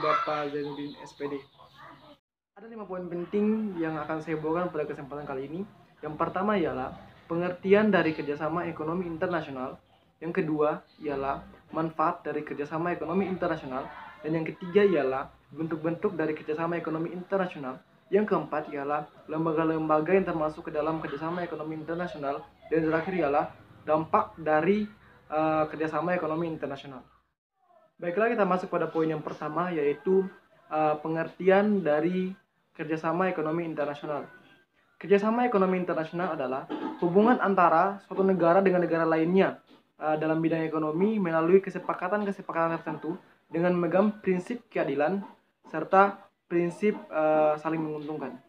Bapak Zainuddin SPD. Ada lima poin penting yang akan saya bawakan pada kesempatan kali ini. Yang pertama ialah pengertian dari kerjasama ekonomi internasional. Yang kedua ialah manfaat dari kerjasama ekonomi internasional. Dan yang ketiga ialah bentuk-bentuk dari kerjasama ekonomi internasional. Yang keempat ialah lembaga-lembaga yang termasuk ke dalam kerjasama ekonomi internasional. Dan terakhir ialah dampak dari uh, kerjasama ekonomi internasional. Baiklah kita masuk pada poin yang pertama yaitu uh, pengertian dari kerjasama ekonomi internasional. Kerjasama ekonomi internasional adalah hubungan antara suatu negara dengan negara lainnya uh, dalam bidang ekonomi melalui kesepakatan-kesepakatan tertentu dengan memegang prinsip keadilan serta prinsip uh, saling menguntungkan.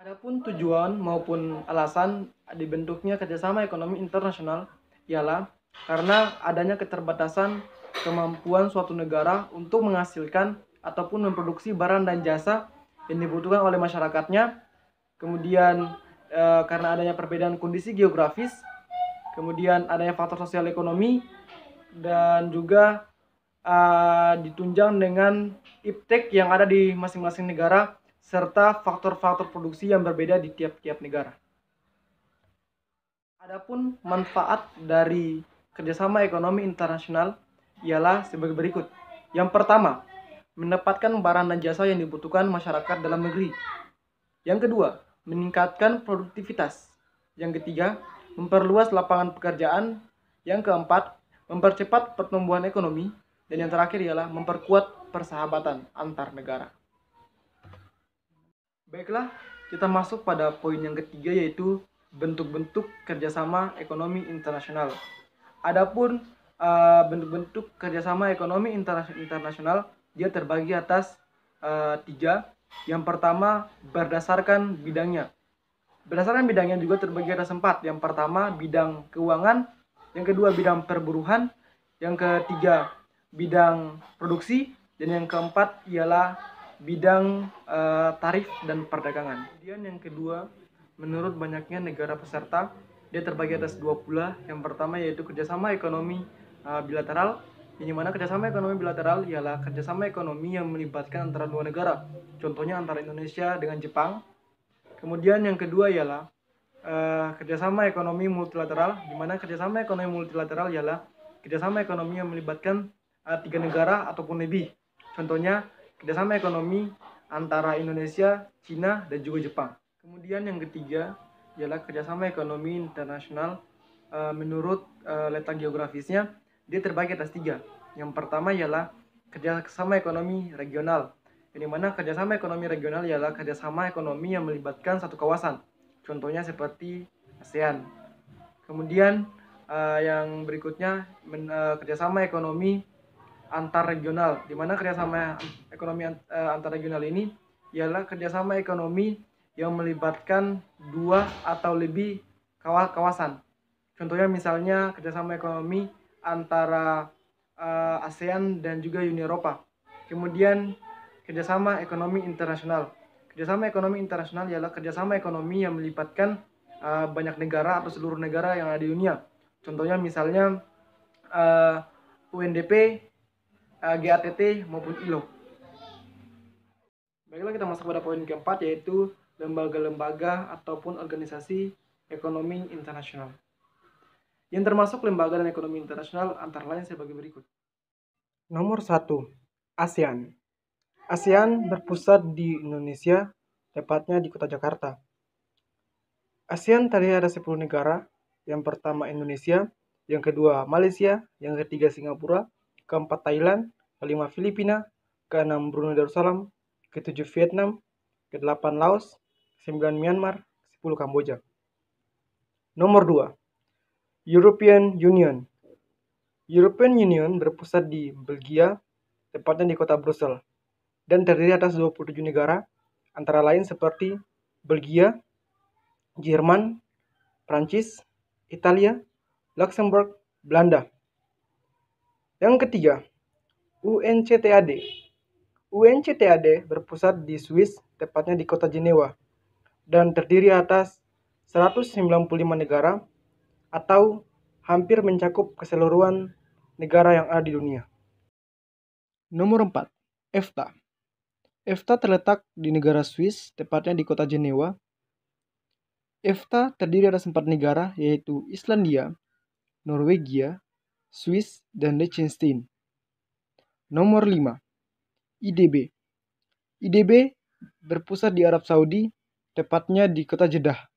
Adapun tujuan maupun alasan dibentuknya kerjasama ekonomi internasional ialah karena adanya keterbatasan kemampuan suatu negara untuk menghasilkan ataupun memproduksi barang dan jasa yang dibutuhkan oleh masyarakatnya. Kemudian e, karena adanya perbedaan kondisi geografis, kemudian adanya faktor sosial ekonomi dan juga e, ditunjang dengan iptek yang ada di masing-masing negara serta faktor-faktor produksi yang berbeda di tiap-tiap negara. Adapun manfaat dari kerjasama ekonomi internasional ialah sebagai berikut. Yang pertama, mendapatkan barang dan jasa yang dibutuhkan masyarakat dalam negeri. Yang kedua, meningkatkan produktivitas. Yang ketiga, memperluas lapangan pekerjaan. Yang keempat, mempercepat pertumbuhan ekonomi. Dan yang terakhir ialah memperkuat persahabatan antar negara. Baiklah, kita masuk pada poin yang ketiga yaitu bentuk-bentuk kerjasama ekonomi internasional. Adapun bentuk eh, bentuk-bentuk kerjasama ekonomi internasional dia terbagi atas uh, tiga. Yang pertama berdasarkan bidangnya. Berdasarkan bidangnya juga terbagi atas empat. Yang pertama bidang keuangan, yang kedua bidang perburuhan, yang ketiga bidang produksi, dan yang keempat ialah bidang uh, tarif dan perdagangan. Kemudian yang kedua, menurut banyaknya negara peserta, dia terbagi atas dua pula. Yang pertama yaitu kerjasama ekonomi Eh, bilateral yang dimana kerjasama ekonomi bilateral ialah kerjasama ekonomi yang melibatkan antara dua negara contohnya antara Indonesia dengan Jepang kemudian yang kedua ialah uh, kerjasama ekonomi multilateral di mana kerjasama ekonomi multilateral ialah kerjasama ekonomi yang melibatkan uh, tiga negara ataupun lebih contohnya kerjasama ekonomi antara Indonesia, Cina, dan juga Jepang. Kemudian yang ketiga ialah kerjasama ekonomi internasional uh, menurut uh, letak geografisnya dia terbagi atas tiga. Yang pertama ialah kerjasama ekonomi regional. di mana kerjasama ekonomi regional ialah kerjasama ekonomi yang melibatkan satu kawasan. Contohnya seperti ASEAN. Kemudian eh, yang berikutnya eh, kerjasama ekonomi antar regional. Di mana kerjasama ekonomi uh, eh, antar regional ini ialah kerjasama ekonomi yang melibatkan dua atau lebih kawasan. Contohnya misalnya kerjasama ekonomi antara uh, ASEAN dan juga Uni Eropa. Kemudian kerjasama ekonomi internasional. Kerjasama ekonomi internasional ialah kerjasama ekonomi yang melibatkan uh, banyak negara atau seluruh negara yang ada di dunia. Contohnya misalnya uh, eh, UNDP, uh, GATT maupun ILO. Baiklah kita masuk pada poin keempat yaitu lembaga-lembaga ataupun organisasi ekonomi internasional yang termasuk lembaga dan ekonomi internasional antara lain sebagai berikut. Nomor 1. ASEAN ASEAN berpusat di Indonesia, tepatnya di kota Jakarta. ASEAN terdiri ada 10 negara, yang pertama Indonesia, yang kedua Malaysia, yang ketiga Singapura, keempat Thailand, kelima Filipina, keenam Brunei Darussalam, ketujuh Vietnam, kedelapan Laos, sembilan Myanmar, sepuluh Kamboja. Nomor 2, European Union. European Union berpusat di Belgia, tepatnya di kota Brussels, dan terdiri atas 27 negara, antara lain seperti Belgia, Jerman, Prancis, Italia, Luxembourg, Belanda. Yang ketiga, UNCTAD. UNCTAD berpusat di Swiss, tepatnya di kota Jenewa, dan terdiri atas 195 negara, atau hampir mencakup keseluruhan negara yang ada di dunia. Nomor 4. EFTA EFTA terletak di negara Swiss, tepatnya di kota Jenewa. EFTA terdiri atas empat negara, yaitu Islandia, Norwegia, Swiss, dan Liechtenstein. Nomor 5. IDB IDB berpusat di Arab Saudi, tepatnya di kota Jeddah.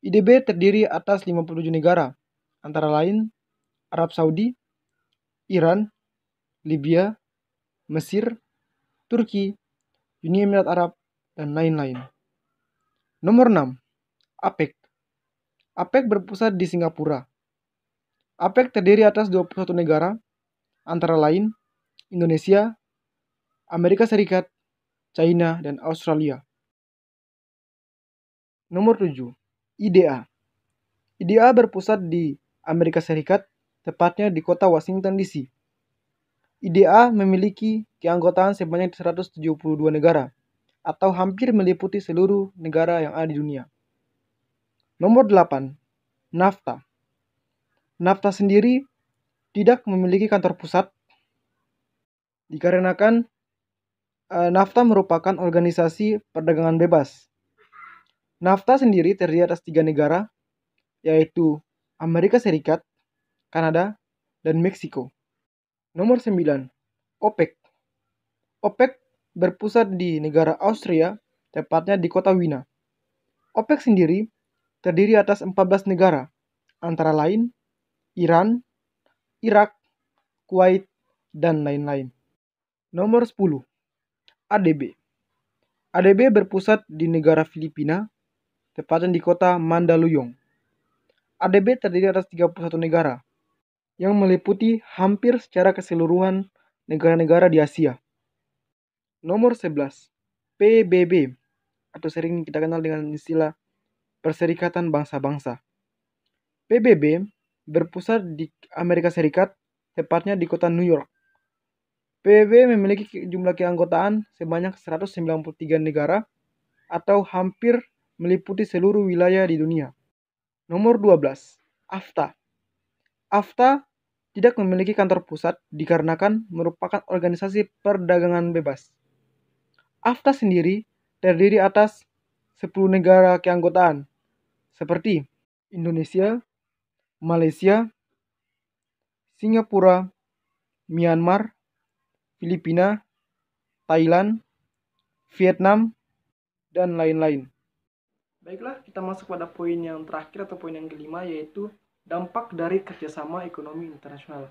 IDB terdiri atas 57 negara, antara lain Arab Saudi, Iran, Libya, Mesir, Turki, Uni Emirat Arab, dan lain-lain. Nomor 6. APEC APEC berpusat di Singapura. APEC terdiri atas 21 negara, antara lain Indonesia, Amerika Serikat, China, dan Australia. Nomor 7. IDA. IDA berpusat di Amerika Serikat, tepatnya di kota Washington DC. IDA memiliki keanggotaan sebanyak 172 negara, atau hampir meliputi seluruh negara yang ada di dunia. Nomor 8. NAFTA NAFTA sendiri tidak memiliki kantor pusat, dikarenakan eh, NAFTA merupakan organisasi perdagangan bebas NAFTA sendiri terdiri atas tiga negara, yaitu Amerika Serikat, Kanada, dan Meksiko. Nomor 9. OPEC OPEC berpusat di negara Austria, tepatnya di kota Wina. OPEC sendiri terdiri atas 14 negara, antara lain Iran, Irak, Kuwait, dan lain-lain. Nomor 10. ADB ADB berpusat di negara Filipina, tepatnya di kota Mandaluyong. ADB terdiri atas 31 negara, yang meliputi hampir secara keseluruhan negara-negara di Asia. Nomor 11, PBB, atau sering kita kenal dengan istilah Perserikatan Bangsa-Bangsa. PBB berpusat di Amerika Serikat, tepatnya di kota New York. PBB memiliki jumlah keanggotaan sebanyak 193 negara atau hampir meliputi seluruh wilayah di dunia. Nomor 12. AFTA AFTA tidak memiliki kantor pusat dikarenakan merupakan organisasi perdagangan bebas. AFTA sendiri terdiri atas 10 negara keanggotaan, seperti Indonesia, Malaysia, Singapura, Myanmar, Filipina, Thailand, Vietnam, dan lain-lain. Baiklah, kita masuk pada poin yang terakhir atau poin yang kelima yaitu dampak dari kerjasama ekonomi internasional.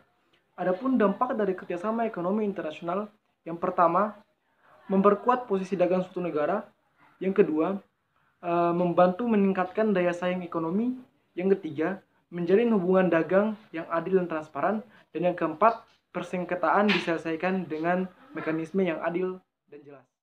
Adapun dampak dari kerjasama ekonomi internasional, yang pertama, memperkuat posisi dagang suatu negara. Yang kedua, eh, membantu meningkatkan daya saing ekonomi. Yang ketiga, menjalin hubungan dagang yang adil dan transparan. Dan yang keempat, persengketaan diselesaikan dengan mekanisme yang adil dan jelas.